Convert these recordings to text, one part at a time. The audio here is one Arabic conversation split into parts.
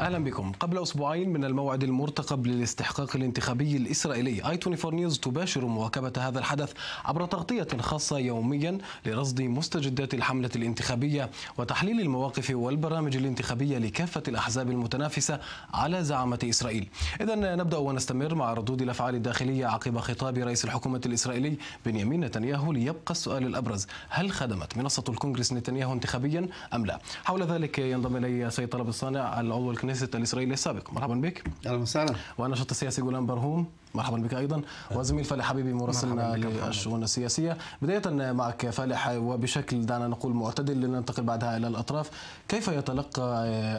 اهلا بكم قبل اسبوعين من الموعد المرتقب للاستحقاق الانتخابي الاسرائيلي اي 24 نيوز تباشر مواكبه هذا الحدث عبر تغطيه خاصه يوميا لرصد مستجدات الحمله الانتخابيه وتحليل المواقف والبرامج الانتخابيه لكافه الاحزاب المتنافسه على زعامه اسرائيل اذا نبدا ونستمر مع ردود الافعال الداخليه عقب خطاب رئيس الحكومه الاسرائيلي بنيامين نتنياهو ليبقى السؤال الابرز هل خدمت منصه الكونغرس نتنياهو انتخابيا ام لا حول ذلك ينضم الي سيد طلب الصانع العضو الكنسي السياسة الإسرائيلي السابق مرحبا بك أهلا وسهلا وأنا شط السياسي غلام برهوم مرحبا بك ايضا وزميل فالح حبيبي مراسلنا للشؤون السياسيه بدايه معك فالح وبشكل دعنا نقول معتدل لننتقل بعدها الى الاطراف كيف يتلقى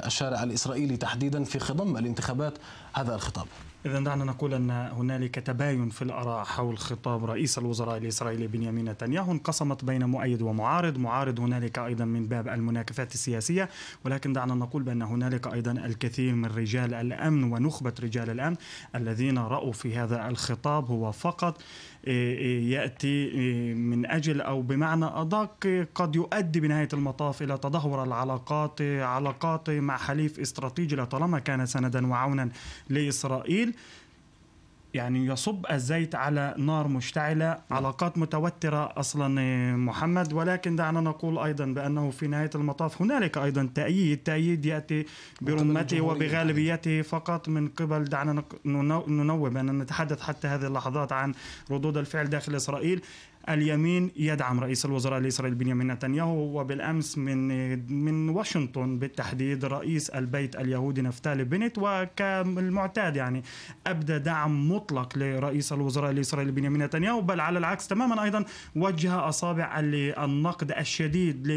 الشارع الاسرائيلي تحديدا في خضم الانتخابات هذا الخطاب إذا دعنا نقول أن هنالك تباين في الآراء حول خطاب رئيس الوزراء الإسرائيلي بنيامين نتنياهو انقسمت بين مؤيد ومعارض معارض هنالك أيضا من باب المناكفات السياسية ولكن دعنا نقول بأن هنالك أيضا الكثير من رجال الأمن ونخبة رجال الأمن الذين رأوا في هذا الخطاب هو فقط إيه، إيه، ياتي إيه، من اجل او بمعنى ادق قد يؤدي بنهايه المطاف الى تدهور العلاقات علاقات مع حليف استراتيجي لطالما كان سندا وعونا لاسرائيل يعني يصب الزيت على نار مشتعلة نعم. علاقات متوترة أصلا محمد ولكن دعنا نقول أيضا بأنه في نهاية المطاف هنالك أيضا تأييد تأييد يأتي برمته وبغالبيته فقط من قبل دعنا ننوب أن نتحدث حتى هذه اللحظات عن ردود الفعل داخل إسرائيل اليمين يدعم رئيس الوزراء الإسرائيلي بنيامين نتنياهو وبالأمس من من واشنطن بالتحديد رئيس البيت اليهودي نفتالي بنت وكالمعتاد يعني أبدى دعم مطلق لرئيس الوزراء الإسرائيلي بنيامين نتنياهو بل على العكس تماما أيضا وجه أصابع النقد الشديد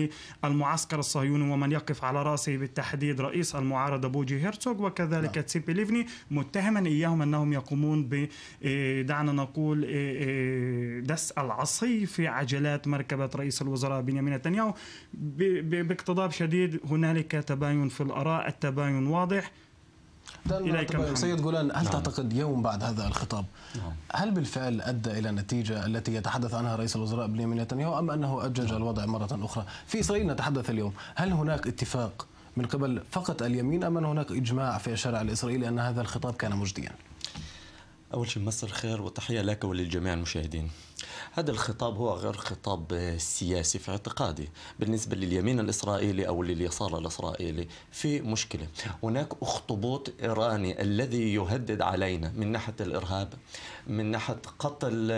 للمعسكر الصهيوني ومن يقف على رأسه بالتحديد رئيس المعارضة بوجي هيرتسوغ وكذلك لا. نعم. تسيبي ليفني متهما إياهم أنهم يقومون ب إيه، دعنا نقول إيه، إيه، دس العصي في عجلات مركبة رئيس الوزراء بنيامين نتنياهو باقتضاب شديد هنالك تباين في الآراء التباين واضح إليك سيد جولان هل نعم. تعتقد يوم بعد هذا الخطاب نعم. هل بالفعل أدى إلى النتيجة التي يتحدث عنها رئيس الوزراء بنيامين نتنياهو أم أنه أجج نعم. الوضع مرة أخرى في إسرائيل نتحدث اليوم هل هناك اتفاق من قبل فقط اليمين أم أن هناك إجماع في الشارع الإسرائيلي أن هذا الخطاب كان مجديا أول شيء مساء الخير وتحية لك وللجميع المشاهدين هذا الخطاب هو غير خطاب سياسي في اعتقادي بالنسبة لليمين الإسرائيلي أو لليسار الإسرائيلي في مشكلة هناك أخطبوط إيراني الذي يهدد علينا من ناحية الإرهاب من ناحية قتل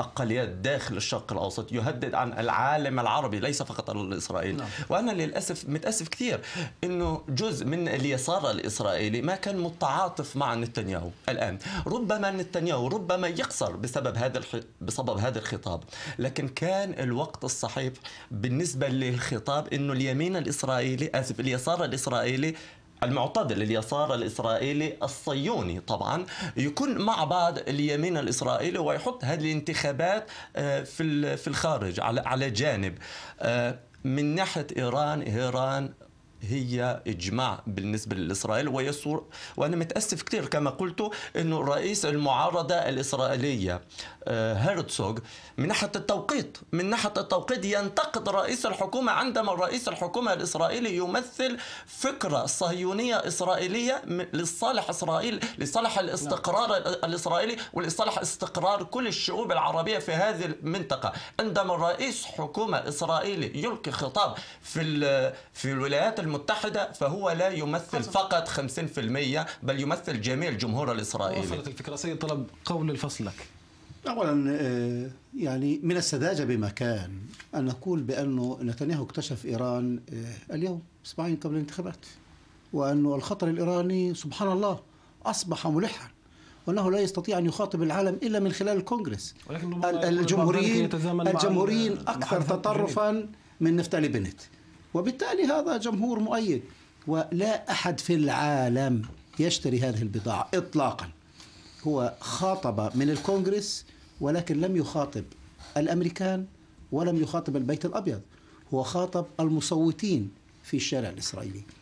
أقليات داخل الشرق الأوسط يهدد عن العالم العربي ليس فقط الإسرائيلي نعم. وأنا للأسف متأسف كثير أنه جزء من اليسار الإسرائيلي ما كان متعاطف مع نتنياهو الآن ربما نتنياهو ربما يخسر بسبب هذا بسبب هذا الخطاب الخطاب لكن كان الوقت الصحيح بالنسبة للخطاب أنه اليمين الإسرائيلي آسف اليسار الإسرائيلي المعتدل اليسار الإسرائيلي الصهيوني طبعا يكون مع بعض اليمين الإسرائيلي ويحط هذه الانتخابات آه، في الخارج على جانب آه، من ناحية إيران إيران هي اجماع بالنسبه لاسرائيل ويصور وانا متاسف كثير كما قلت انه رئيس المعارضه الاسرائيليه آه، هيرتسوغ من ناحيه التوقيت من ناحيه التوقيت ينتقد رئيس الحكومه عندما رئيس الحكومه الاسرائيلي يمثل فكره صهيونيه اسرائيليه لصالح اسرائيل لصالح الاستقرار الاسرائيلي ولصالح استقرار كل الشعوب العربيه في هذه المنطقه عندما رئيس حكومه اسرائيلي يلقي خطاب في في الولايات المتحدة فهو لا يمثل فقط 50% بل يمثل جميع الجمهور الإسرائيلي وصلت الفكرة سيد طلب قول الفصل لك اولا آه، يعني من السذاجه بمكان ان نقول بانه نتنياهو اكتشف ايران آه، اليوم اسبوعين قبل الانتخابات وانه الخطر الايراني سبحان الله اصبح ملحا وانه لا يستطيع ان يخاطب العالم الا من خلال الكونغرس الجمهوريين الجمهوريين اكثر تطرفا من نفتالي بنت وبالتالي هذا جمهور مؤيد ولا أحد في العالم يشتري هذه البضاعة إطلاقا هو خاطب من الكونغرس ولكن لم يخاطب الأمريكان ولم يخاطب البيت الأبيض هو خاطب المصوتين في الشارع الإسرائيلي